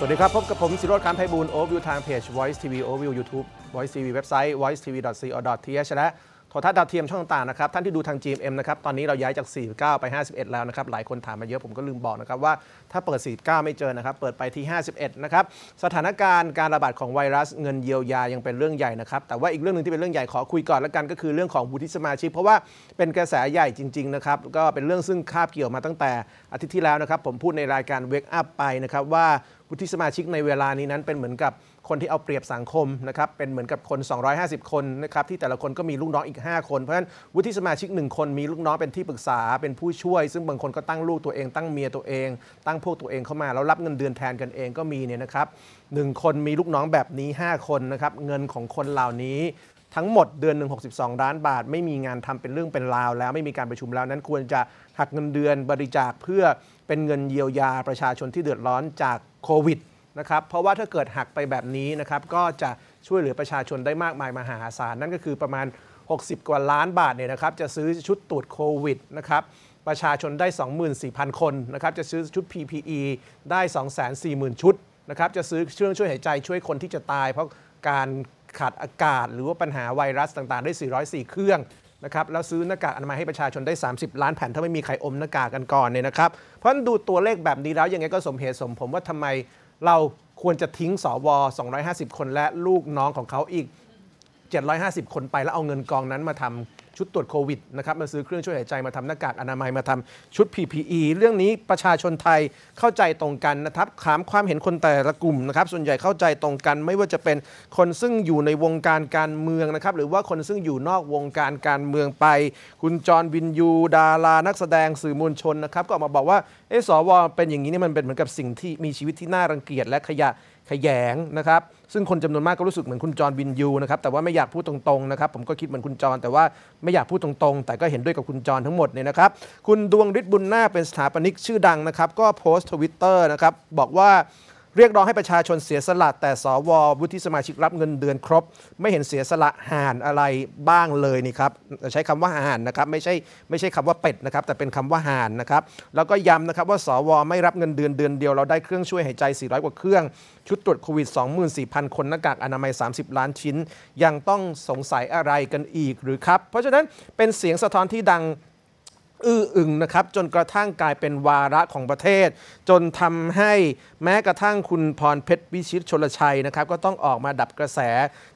สวัสดีครับ พบกับผม สิโรธคำไพบูลโอวิวทางเพจ Voice TV o v i e w YouTube Voice TV เว็บไซต์ voice tv co th และโทรทัศน์ดาวเทียมช่องต่าง ๆ นะครับ ท่านที่ดูทาง GMM นะครับ ตอนนี้เราย้ายจาก 49 ไป 51 แล้วนะครับ หลายคนถามมาเยอะ ผมก็ลืมบอกนะครับว่าถ้าเปิด 49 ไม่เจอนะครับ เปิดไปที่ 51 นะครับสถานการณ์การระบาดของไวรัสเงินเยียวยายังเป็นเรื่องใหญ่นะครับแต่ว่าอีกเรื่องหนึ่งที่เป็นเรื่องใหญ่ขอคุยก่อนละกัน ก็คือเรื่องของบุธิสมาชิกเพราะว่าเป็นกระแสใหญ่จริงๆนะครับก็เป็นเรื่องซึ่งคาบเกี่ยวมาตั้งแต่อาทิตย์ที่แล้วนะครับผมพูดในรายการเวกอัพไปนะครับว่าวุฒิสมาชิกในเวลานี้นั้นเป็นเหมือนกับคนที่เอาเปรียบสังคมนะครับ เป็นเหมือนกับคน 250 คนนะครับ ที่แต่ละคนก็มีลูกน้องอีก 5 คน เพราะฉะนั้นวุฒิสมาชิก1คนมีลูกน้องเป็นที่ปรึกษาเป็นผู้ช่วยซึ่งบางคนก็ตั้งลูกตัวเองตั้งเมียตัวเองตั้งพวกตัวเองเข้ามาแล้วรับเงินเดือนแทนกันเองก็มีเนี่ยนะครับหคนมีลูกน้องแบบนี้ 5 คนนะครับเงินของคนเหล่านี้ทั้งหมดเดือนหนึ่ง62ล้านบาทไม่มีงานทำเป็นเรื่องเป็นราวแล้วไม่มีการประชุมแล้วนั้นควรจะหักเงินเดือนบริจาคเพื่อเป็นเงินเยียวยาประชาชนที่เดือดร้อน จากโควิดนะครับ เพราะว่าถ้าเกิดหักไปแบบนี้นะครับ ก็จะช่วยเหลือประชาชนได้มากมายมหาศาลนั่นก็คือประมาณ 60 กว่าล้านบาทเนี่ยนะครับจะซื้อชุดตรวจโควิดนะครับ ประชาชนได้24,000 คนนะครับจะซื้อชุด PPE ได้ 240,000ชุดนะครับจะซื้อเครื่องช่วยหายใจช่วยคนที่จะตายเพราะการขาดอากาศหรือว่าปัญหาไวรัสต่างๆ ได้ 404 เครื่องนะครับแล้วซื้อหน้ากากอนามัยให้ประชาชนได้ 30 ล้านแผ่นถ้าไม่มีใครอมหน้ากากกันก่อนเนี่ยนะครับ เพราะดูตัวเลขแบบนี้แล้วยังไงก็สมเหตุสมผลว่าทำไมเราควรจะทิ้งสวอ250 คนและลูกน้องของเขาอีก 750 คนไปแล้วเอาเงินกองนั้นมาทำชุดตรวจโควิดนะครับมาซื้อเครื่องช่วยหายใจมาทำหน้ากากอนามัยมาทำชุด PPE เรื่องนี้ประชาชนไทยเข้าใจตรงกันนะครับถามความเห็นคนแต่ละกลุ่มนะครับส่วนใหญ่เข้าใจตรงกัน ไม่ว่าจะเป็นคนซึ่งอยู่ในวงการการเมืองนะครับหรือว่าคนซึ่งอยู่นอกวงการการเมืองไป คุณจรวินยู ดารา นักแสดงสื่อมวลชนนะครับก็ออกมาบอกว่าเอสวเป็นอย่างนี้นี่มันเป็นเหมือนกับสิ่งที่มีชีวิตที่น่ารังเกียจและขยะขยงนะครับซึ่งคนจำนวนมากก็รู้สึกเหมือนคุณจรวินยูนะครับแต่ว่าไม่อยากพูดตรงๆนะครับผมก็คิดเหมือนคุณจรแต่ว่าไม่อยากพูดตรงๆ แต่ก็เห็นด้วยกับคุณจรทั้งหมดเนี่ยนะครับคุณดวงฤทธิ์บุญนาเป็นสถาปนิกชื่อดังนะครับก็โพสต์ทวิตเตอร์นะครับบอกว่าเรียกร้องให้ประชาชนเสียสละแต่สววุฒิสมาชิกรับเงินเดือนครบ ไม่เห็นเสียสละห่านอะไรบ้างเลยนี่ครับใช้คำว่าห่านนะครับไม่ใช่ไม่ใช่คำว่าเป็ดนะครับแต่เป็นคำว่าห่านนะครับแล้วก็ย้ำนะครับว่าสว ไม่รับเงินเดือนเดือนเดียวเราได้เครื่องช่วยหายใจ 400 กว่าเครื่องชุดตรวจโควิด24,000คนหน้ากาก อนามัย 30 ล้านชิ้น ยังต้องสงสัยอะไรกันอีกหรือครับเพราะฉะนั้นเป็นเสียงสะท้อนที่ดังอื้ออึงนะครับจนกระทั่งกลายเป็นวาระของประเทศ จนทำให้แม้กระทั่งคุณพรเพชรวิชิตชลชัยนะครับก็ต้องออกมาดับกระแส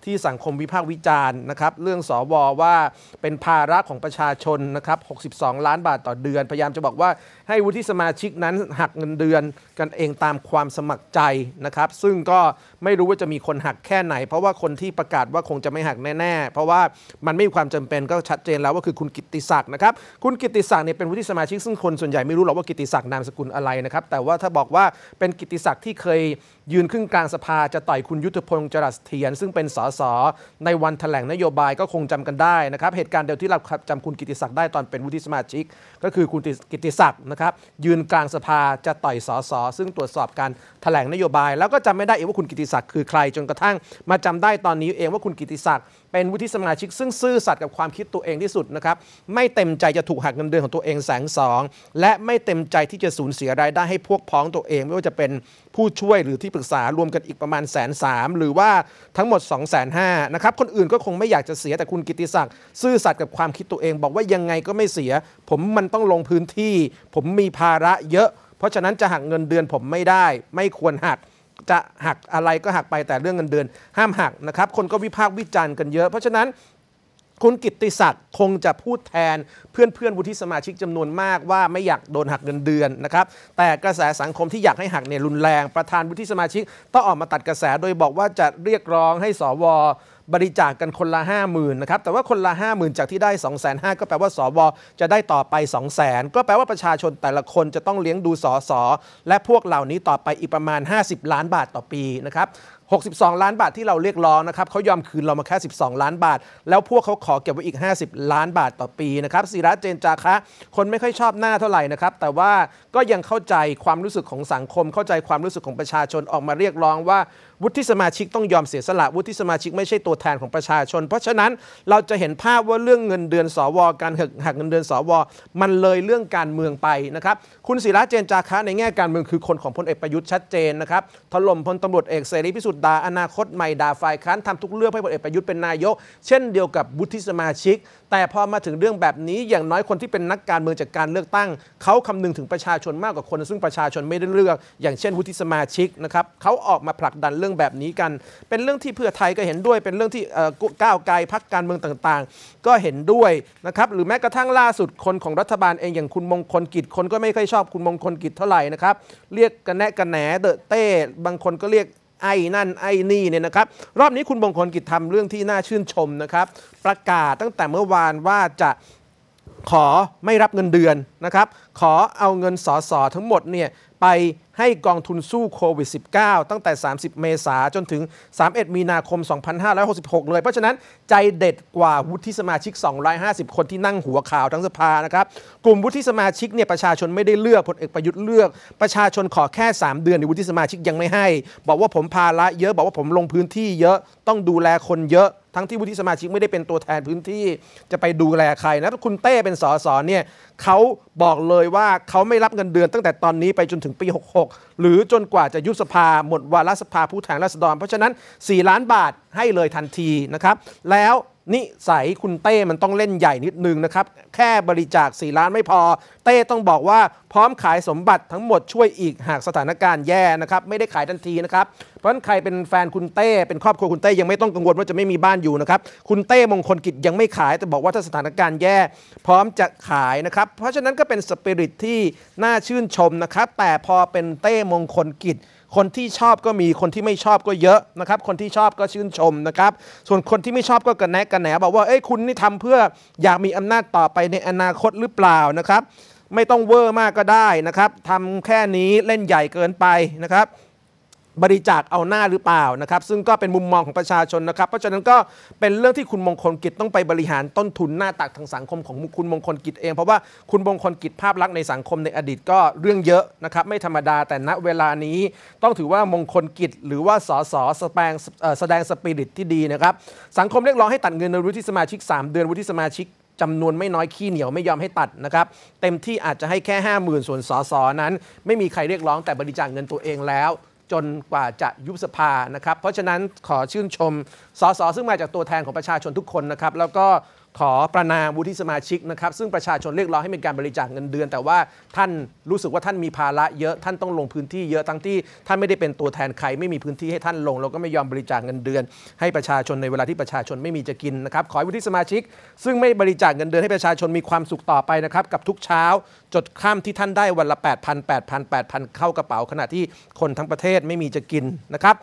ที่สังคมวิพากษ์วิจารณ์นะครับ เรื่องสอวอว่าเป็นภาระของประชาชนนะครับ62 ล้านบาทต่อเดือน พยายามจะบอกว่าให้วุฒิสมาชิกนั้นหักเงินเดือนกันเองตามความสมัครใจนะครับซึ่งก็ไม่รู้ว่าจะมีคนหักแค่ไหน เพราะว่าคนที่ประกาศว่าคงจะไม่หักแน่ ๆ เพราะว่ามันไม่มีความจำเป็นก็ชัดเจนแล้วว่าคือคุณกิติศักดิ์นะครับคุณกิติศักดิ์เนี่ยเป็นวุฒิสมาชิก ซึ่งคนส่วนใหญ่ไม่รู้หรอกว่ากิติศักดิ์นามสกุลอะไรนะครับ แต่ว่าถ้าบอกว่าเป็นกิติศักดิ์ที่เคยยืนขึ้นกลางสภาจะต่อยคุณยุทธพงศ์จรัสเทียน ซึ่งเป็นสสในวันแถลงนโยบายก็คงจำกันได้นะครับเหตุการณ์เดียวที่เราจำคุณกิติศักดิ์ได้ตอนเป็นวุฒิสมาชิก ก็คือคุณกิติศักดิ์นะครับยืนกลางสภาจะต่อยสสซึ่งตรวจสอบการแถลงนโยบายแล้วก็จำไม่ได้เองว่าคุณกิติศักดิ์คือใครจนกระทั่ง มาจำได้ตอนนี้เองว่าคุณกิติศักดิ์เป็นวุฒิสมาชิกซึ่งซื่อสัตย์กับความคิดตัวเองที่สุดนะครับไม่เต็มใจจะถูกหักเงินเดือนนของตัวเองแสงสอง และไม่เต็มใจที่จะสูญเสียรายได้ให้พวกพ้องตัวเอง ไม่ว่าจะเป็นผู้ช่วยหรือที่ปรึกษารวมกันอีกประมาณแสนสามหรือว่าทั้งหมด2องแสนห้านะครับ คนอื่นก็คงไม่อยากจะเสียแต่คุณกิติศักดิ์ซื่อสัตย์กับความคิดตัวเองบอกว่ายังไงก็ไม่เสีย ผมมันต้องลงพื้นที่ ผมมีภาระเยอะ เพราะฉะนั้นจะหักเงินเดือนผมไม่ได้ ไม่ควรหักจะหักอะไรก็หักไปแต่เรื่องเงินเดือนห้ามหักนะครับ คนก็วิพากษ์วิจารณ์กันเยอะเพราะฉะนั้นคุณกิติศักดิ์คงจะพูดแทนเพื่อนเพื่อนวุฒิสมาชิกจำนวนมากว่าไม่อยากโดนหักเงินเดือนนะครับแต่กระแสสังคมที่อยากให้หักเนี่ยรุนแรง ประธานวุฒิสมาชิกต้องออกมาตัดกระแสโดยบอกว่าจะเรียกร้องให้สวบริจาคกกันคนละ 5 0,000นะครับ แต่ว่าคนละ 5 0,000 จากที่ได้2 5 0 0 0ก็แปลว่า สวจะได้ต่อไป 2 0 0สนก็แปลว่าประชาชนแต่ละคนจะต้องเลี้ยงดูสอสอและพวกเหล่านี้ต่อไปอีกประมาณ 50 ล้านบาทต่อปีนะครับ62 ล้านบาทที่เราเรียกร้องนะครับเขายอมคืนเรามาแค่ 12 ล้านบาท แล้วพวกเขาขอเก็บไว้อีก 50 ล้านบาทต่อปีนะครับ ศิระเจนจาคะคนไม่ค่อยชอบหน้าเท่าไหร่นะครับ แต่ว่าก็ยังเข้าใจความรู้สึกของสังคม เข้าใจความรู้สึกของประชาชนออกมาเรียกร้องว่าวุฒิสมาชิกต้องยอมเสียสละวุฒิสมาชิกไม่ใช่ตัวแทนของประชาชน เพราะฉะนั้นเราจะเห็นภาพว่าเรื่องเงินเดือนสวการหักเงินเดือนสว มันเลยเรื่องการเมืองไปนะครับคุณศิระเจนจาคะในแง่การเมืองคือคนของพลเอกประยุทธ์ชัดเจนนะครับถล่มพลตำรวจเอกเสรีพิสุทธิ์ดาอนาคตใหม่ดาฝ่ายค้านทำทุกเรื่องให้พลเอกประยุทธ์เป็นนายก เช่นเดียวกับวุฒิสมาชิกแต่พอมาถึงเรื่องแบบนี้อย่างน้อยคนที่เป็นนักการเมืองจากการเลือกตั้งเขาคำนึงถึงประชาชนมากกว่าคนซึ่งประชาชนไม่ได้เลือก อย่างเช่นวุฒิสมาชิกนะครับเขาออกมาผลักดันเรื่องแบบนี้กัน เป็นเรื่องที่เพื่อไทยก็เห็นด้วย เป็นเรื่องที่ก้าวไกลพักการเมืองต่างๆ ก็เห็นด้วยนะครับหรือแม้กระทั่งล่าสุดคนของรัฐบาลเองอย่างคุณมงคลกิจคนก็ไม่ค่อยชอบคุณมงคลกิจเท่าไหร่นะครับเรียกกันแนะกันแหนเดอะเต้บางคนก็เรียกไอ้นั่น ไอ้นี่เนี่ยนะครับ รอบนี้คุณมงคลกิจทำเรื่องที่น่าชื่นชมนะครับ ประกาศตั้งแต่เมื่อวานว่าจะขอไม่รับเงินเดือนนะครับขอเอาเงินสอสอทั้งหมดเนี่ยไปให้กองทุนสู้โควิด -19 ตั้งแต่ 30 เมษาจนถึง 31 มีนาคม 2566 เลย เพราะฉะนั้นใจเด็ดกว่าวุฒิสมาชิก 250 คนที่นั่งหัวข่าวทั้งสภานะครับกลุ่มวุฒิสมาชิกเนี่ยประชาชนไม่ได้เลือกผลเอกประยุทธ์เลือก ประชาชนขอแค่ 3 เดือนในวุฒิสมาชิกยังไม่ให้ บอกว่าผมภาระเยอะบอกว่าผมลงพื้นที่เยอะต้องดูแลคนเยอะทั้งที่วุฒิสมาชิกไม่ได้เป็นตัวแทนพื้นที่จะไปดูแลใครนะคุณเต้เป็นสสเนี่ยเขาบอกเลยว่าเขาไม่รับเงินเดือนตั้งแต่ตอนนี้ไปจนถึงปี 66 หรือจนกว่าจะยุบสภาหมดวาระสภาผู้แทนราษฎร เพราะฉะนั้น 4 ล้านบาทให้เลยทันทีนะครับ แล้วนิสัยคุณเต้มันต้องเล่นใหญ่นิดนึงนะครับ แค่บริจาค 4 ล้านไม่พอ เต้ต้องบอกว่าพร้อมขายสมบัติทั้งหมดช่วยอีกหากสถานการณ์แย่นะครับ ไม่ได้ขายทันทีนะครับเพราะฉะนั้นใครเป็นแฟนคุณเต้เป็นครอบครัวคุณเต้ยังไม่ต้องกังวลว่าจะไม่มีบ้านอยู่นะครับ คุณเต้มงคลกิจยังไม่ขาย แต่บอกว่าถ้าสถานการณ์แย่พร้อมจะขายนะครับ เพราะฉะนั้นก็เป็นสปิริตที่น่าชื่นชมนะครับ แต่พอเป็นเต้มงคลกิจคนที่ชอบก็มีคนที่ไม่ชอบก็เยอะนะครับ คนที่ชอบก็ชื่นชมนะครับ ส่วนคนที่ไม่ชอบก็กระแนะกระแหนบอกว่าเอ้ยคุณนี่ทำเพื่ออยากมีอำนาจต่อไปในอนาคตหรือเปล่านะครับ ไม่ต้องเวอร์มากก็ได้นะครับทำแค่นี้เล่นใหญ่เกินไปนะครับบริจาคเอาหน้าหรือเปล่านะครับซึ่งก็เป็นมุมมองของประชาชนนะครับเพราะฉะนั้นก็เป็นเรื่องที่คุณมงคลกิจต้องไปบริหารต้นทุนหน้าตักทางสังคม ของคุณมงคลกิจเอง เพราะว่าคุณมงคลกิจภาพลักษณ์ในสังคมในอดีตก็เรื่องเยอะนะครับ ไม่ธรรมดาแต่ณเวลานี้ ต้องถือว่ามงคลกิจ หรือว่าสสแสดงแสดงสปิริตที่ดีนะครับสังคมเรียกร้องให้ตัดเงินในวุฒิสมาชิก 3 เดือนวุฒิสมาชิกจำนวนไม่น้อยขี้เหนียวไม่ยอมให้ตัดนะครับ เต็มที่อาจจะให้แค่ 5 0,000ส่วนสสนั้น ไม่มีใครเรียกร้องแต่บริจาคเงินตัวเองแล้วจนกว่าจะยุบสภานะครับ เพราะฉะนั้นขอชื่นชมสส ซึ่งมาจากตัวแทนของประชาชนทุกคนนะครับ แล้วก็ขอประนามวุฒิสมาชิกนะครับซึ่งประชาชนเรียกร้องให้มีการบริจาคเงินเดือน แต่ว่าท่านรู้สึกว่าท่านมีภาระเยอะท่านต้องลงพื้นที่เยอะ ทั้งที่ท่านไม่ได้เป็นตัวแทนใครไม่มีพื้นที่ให้ท่านลง เราก็ไม่ยอมบริจาคเงินเดือนให้ประชาชนในเวลาที่ประชาชนไม่มีจะกินนะครับ ขอให้วุฒิสมาชิก ซึ่งไม่บริจาคเงินเดือนให้ประชาชนมีความสุขต่อไปนะครับกับทุกเช้า จดข้ามที่ท่านได้วันละ8,000 8,000 8,000 เข้ากระเป๋า ขณะที่คนทั้งประเทศไม่มีจะกินนะครับ